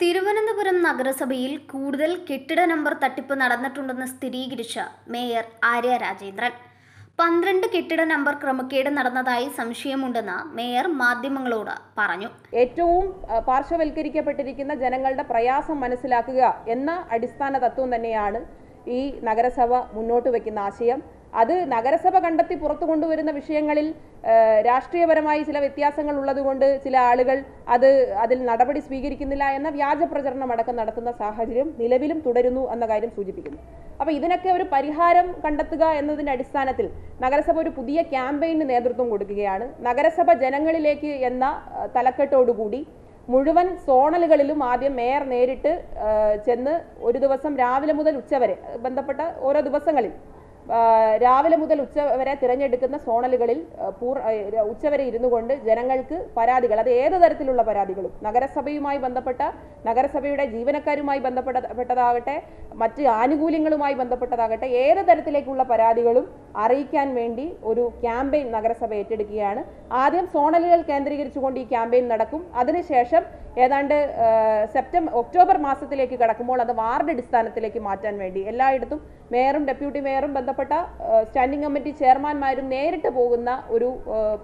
തിരുവനന്തപുരം നഗരസഭയിൽ കൂടുതൽ കെട്ടിട നമ്പർ തട്ടിപ്പ് നടന്നിട്ടുണ്ടെന്ന് സ്ഥിരീകരിച്ച മേയർ ആര്യ രാജേന്ദ്രൻ പന്ത്രണ്ട് കെട്ടിട നമ്പർ ക്രമക്കേട് നടന്നതായി സംശയമുണ്ടെന്ന് മേയർ മാധ്യമങ്ങളോട് പറഞ്ഞു ഏറ്റവും പാർശ്വവൽക്കരിക്കപ്പെട്ടിരിക്കുന്ന ജനങ്ങളുടെ പ്രയാസം മനസ്സിലാക്കുക എന്ന അടിസ്ഥാന തത്വം തന്നെയാണ് ഈ നഗരസഭ മുന്നോട്ട് വയ്ക്കുന്ന ആശയം അത് നഗരസഭ കണ്ടെത്തി പുറത്തു കൊണ്ടുവരുന്ന വിഷയങ്ങളിൽ രാഷ്ട്രീയപരമായി ചില വ്യത്യാസങ്ങൾ ഉള്ളതുകൊണ്ട് ചില ആളുകൾ അത് അതിൽ നടപടി സ്വീകരിക്കുന്നില്ല എന്ന വ്യാജ പ്രചരണം അടക്കം നടത്തുന്ന സാഹചര്യം നിലവിലും തുടരുന്നു എന്ന കാര്യം സൂചിപ്പിക്കുന്നു അപ്പോൾ ഇതിനൊക്കെ ഒരു പരിഹാരം കണ്ടെത്തുക എന്നതിൻ്റെ അടിസ്ഥാനത്തിൽ നഗരസഭ ഒരു പുതിയ ക്യാമ്പയിന് നേതൃത്വം കൊടുക്കുകയാണ് നഗരസഭ ജനങ്ങളിലേക്ക് എന്ന തലക്കെട്ടോടുകൂടി മുഴുവൻ സോണലുകളിലും ആദ്യം മേയർ നേരിട്ട് ചെന്ന് ഒരു ദിവസം രാവിലെ മുതൽ ഉച്ചവരെ ബന്ധപ്പെട്ട ഓരോ ദിവസങ്ങളിൽ രാവിലെ മുതൽ ഉച്ച വരെ തിരഞ്ഞെടുക്കുന്ന സോണലുകളിൽ പൂർ ഉച്ചവരെ ഇരുന്നു കൊണ്ട് ജനങ്ങൾക്ക് പരാതികൾ അത് ഏത് തരത്തിലുള്ള പരാതികളും നഗരസഭയുമായി ബന്ധപ്പെട്ട നഗരസഭയുടെ ജീവനക്കാരുമായി ബന്ധപ്പെട്ടതാകട്ടെ മറ്റ് ആനുകൂല്യങ്ങളുമായി ബന്ധപ്പെട്ടതാകട്ടെ ഏത് തരത്തിലേക്കുള്ള പരാതികളും അറിയിക്കാൻ വേണ്ടി ഒരു ക്യാമ്പയിൻ നഗരസഭ ഏറ്റെടുക്കുകയാണ് ആദ്യം സോണലുകൾ കേന്ദ്രീകരിച്ചുകൊണ്ട് ഈ ക്യാമ്പയിൻ നടക്കും അതിനുശേഷം ഏതാണ്ട് സെപ്റ്റംബർ ഒക്ടോബർ മാസത്തിലേക്ക് കടക്കുമ്പോൾ അത് വാർഡ് അടിസ്ഥാനത്തിലേക്ക് മാറ്റാൻ വേണ്ടി എല്ലായിടത്തും മേയറും ഡെപ്യൂട്ടി മേയറും ബന്ധപ്പെട്ട ബന്ധപ്പെട്ട സ്റ്റാൻഡിംഗ് കമ്മിറ്റി ചെയർമാൻമാരും നേരിട്ട് പോകുന്ന ഒരു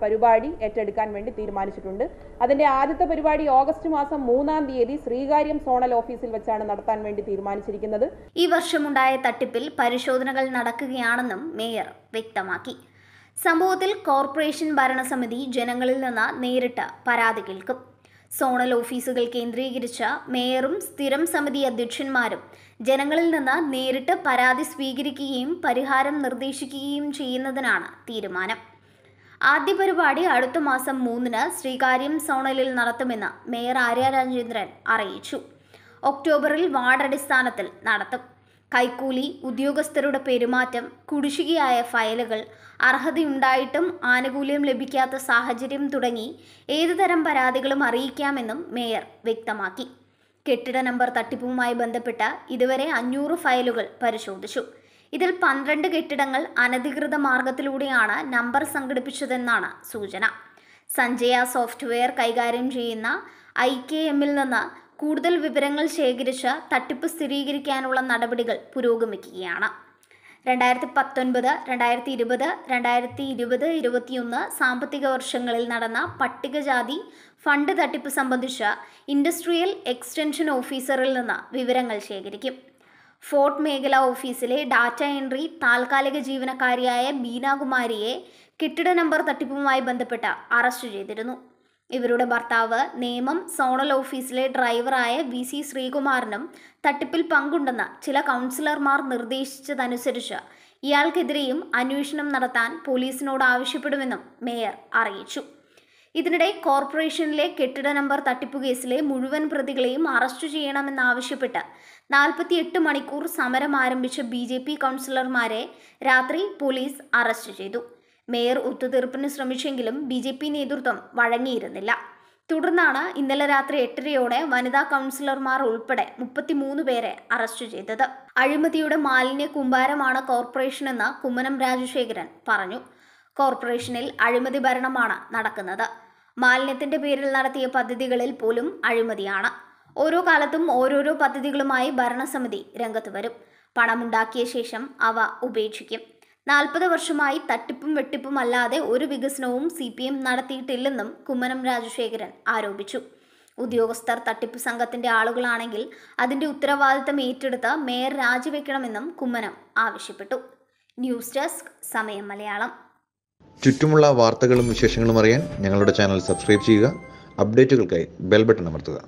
പരിപാടി ഏറ്റെടുക്കാൻ വേണ്ടി തീരുമാനിച്ചിട്ടുണ്ട് അതിൻ്റെ ആദ്യത്തെ പരിപാടി ഓഗസ്റ്റ് മാസം മൂന്നാം തീയതി ശ്രീകാര്യം സോണൽ ഓഫീസിൽ വെച്ചാണ് നടത്താൻ വേണ്ടി തീരുമാനിച്ചിരിക്കുന്നത് ഈ വർഷമുണ്ടായ തട്ടിപ്പിൽ പരിശോധനകൾ നടക്കുകയാണെന്നും മേയർ വ്യക്തമാക്കി സംഭവത്തിൽ കോർപ്പറേഷൻ ഭരണസമിതി ജനങ്ങളിൽ നിന്ന് നേരിട്ട് പരാതി കേൾക്കും സോണൽ ഓഫീസുകൾ കേന്ദ്രീകരിച്ച മേയറും സ്ഥിരം സമിതി അധ്യക്ഷന്മാരും ജനങ്ങളിൽ നിന്ന് നേരിട്ട് പരാതി സ്വീകരിക്കുകയും പരിഹാരം നിർദ്ദേശിക്കുകയും ചെയ്യുന്നതിനാണ് തീരുമാനം ആദ്യ പരിപാടി അടുത്ത മാസം മൂന്നിന് ശ്രീകാര്യം സോണലിൽ നടത്തുമെന്ന് മേയർ ആര്യ രാജേന്ദ്രൻ അറിയിച്ചു ഒക്ടോബറിൽ വാർഡ് അടിസ്ഥാനത്തിൽ നടത്തും കൈക്കൂലി ഉദ്യോഗസ്ഥരുടെ പെരുമാറ്റം കുടിശ്ശികയായ ഫയലുകൾ അർഹതയുണ്ടായിട്ടും ആനുകൂല്യം ലഭിക്കാത്ത സാഹചര്യം തുടങ്ങി ഏതുതരം പരാതികളും അറിയിക്കാമെന്നും മേയർ വ്യക്തമാക്കി കെട്ടിട നമ്പർ തട്ടിപ്പുമായി ബന്ധപ്പെട്ട ഇതുവരെ അഞ്ഞൂറ് ഫയലുകൾ പരിശോധിച്ചു ഇതിൽ പന്ത്രണ്ട് കെട്ടിടങ്ങൾ അനധികൃത മാർഗത്തിലൂടെയാണ് നമ്പർ സംഘടിപ്പിച്ചതെന്നാണ് സൂചന സഞ്ജയ സോഫ്റ്റ്വെയർ കൈകാര്യം ചെയ്യുന്ന ഐ കെ എമ്മിൽ നിന്ന് കൂടുതൽ വിവരങ്ങൾ ശേഖരിച്ച് തട്ടിപ്പ് സ്ഥിരീകരിക്കാനുള്ള നടപടികൾ പുരോഗമിക്കുകയാണ് രണ്ടായിരത്തി പത്തൊൻപത് രണ്ടായിരത്തി ഇരുപത് രണ്ടായിരത്തി ഇരുപത് ഇരുപത്തിയൊന്ന് സാമ്പത്തിക വർഷങ്ങളിൽ നടന്ന പട്ടികജാതി ഫണ്ട് തട്ടിപ്പ് സംബന്ധിച്ച ഇൻഡസ്ട്രിയൽ എക്സ്റ്റൻഷൻ ഓഫീസറിൽ നിന്ന് വിവരങ്ങൾ ശേഖരിക്കും ഫോർട്ട് മേഖല ഓഫീസിലെ ഡാറ്റ എൻട്രി താൽക്കാലിക ജീവനക്കാരിയായ ബീനാകുമാരിയെ കെട്ടിട നമ്പർ തട്ടിപ്പുമായി ബന്ധപ്പെട്ട് അറസ്റ്റ് ചെയ്തിരുന്നു ഇവരുടെ ഭർത്താവ് നേമം സോണൽ ഓഫീസിലെ ഡ്രൈവറായ വി സി ശ്രീകുമാറിനും തട്ടിപ്പിൽ പങ്കുണ്ടെന്ന് ചില കൗൺസിലർമാർ നിർദ്ദേശിച്ചതനുസരിച്ച് ഇയാൾക്കെതിരെയും അന്വേഷണം നടത്താൻ പോലീസിനോട് ആവശ്യപ്പെടുമെന്നും മേയർ അറിയിച്ചു ഇതിനിടെ കോർപ്പറേഷനിലെ കെട്ടിട നമ്പർ തട്ടിപ്പ് കേസിലെ മുഴുവൻ പ്രതികളെയും അറസ്റ്റ് ചെയ്യണമെന്നാവശ്യപ്പെട്ട് നാൽപ്പത്തിയെട്ട് മണിക്കൂർ സമരം ആരംഭിച്ച ബി കൗൺസിലർമാരെ രാത്രി പോലീസ് അറസ്റ്റ് ചെയ്തു മേയർ ഒത്തുതീർപ്പിന് ശ്രമിച്ചെങ്കിലും ബി ജെ പി നേതൃത്വം വഴങ്ങിയിരുന്നില്ല തുടർന്നാണ് ഇന്നലെ രാത്രി എട്ടരയോടെ വനിതാ കൗൺസിലർമാർ ഉൾപ്പെടെ മുപ്പത്തിമൂന്ന് പേരെ അറസ്റ്റ് ചെയ്തത് അഴിമതിയുടെ മാലിന്യ കുമ്പാരമാണ് കോർപ്പറേഷനെന്ന് കുമ്മനം രാജശേഖരൻ പറഞ്ഞു കോർപ്പറേഷനിൽ അഴിമതി ഭരണമാണ് നടക്കുന്നത് മാലിന്യത്തിന്റെ പേരിൽ നടത്തിയ പദ്ധതികളിൽ പോലും അഴിമതിയാണ് ഓരോ കാലത്തും ഓരോരോ പദ്ധതികളുമായി ഭരണസമിതി രംഗത്ത് വരും പണമുണ്ടാക്കിയ ശേഷം അവ ഉപേക്ഷിക്കും നാൽപ്പത് വർഷമായി തട്ടിപ്പും വെട്ടിപ്പും അല്ലാതെ ഒരു വികസനവും സി പി എം നടത്തിയിട്ടില്ലെന്നും കുമ്മനം രാജശേഖരൻ ആരോപിച്ചു ഉദ്യോഗസ്ഥർ തട്ടിപ്പ് സംഘത്തിന്റെ ആളുകളാണെങ്കിൽ അതിന്റെ ഉത്തരവാദിത്തം ഏറ്റെടുത്ത് മേയർ രാജിവെക്കണമെന്നും കുമ്മനം ആവശ്യപ്പെട്ടു ന്യൂസ് ഡെസ്ക് സമയം മലയാളം ചുറ്റുമുള്ള വാർത്തകളും വിശേഷങ്ങളും അറിയാൻ ഞങ്ങളുടെ ചാനൽ സബ്സ്ക്രൈബ് ചെയ്യുക അപ്ഡേറ്റുകൾക്കായി ബെൽ ബട്ടൺ അമർത്തുക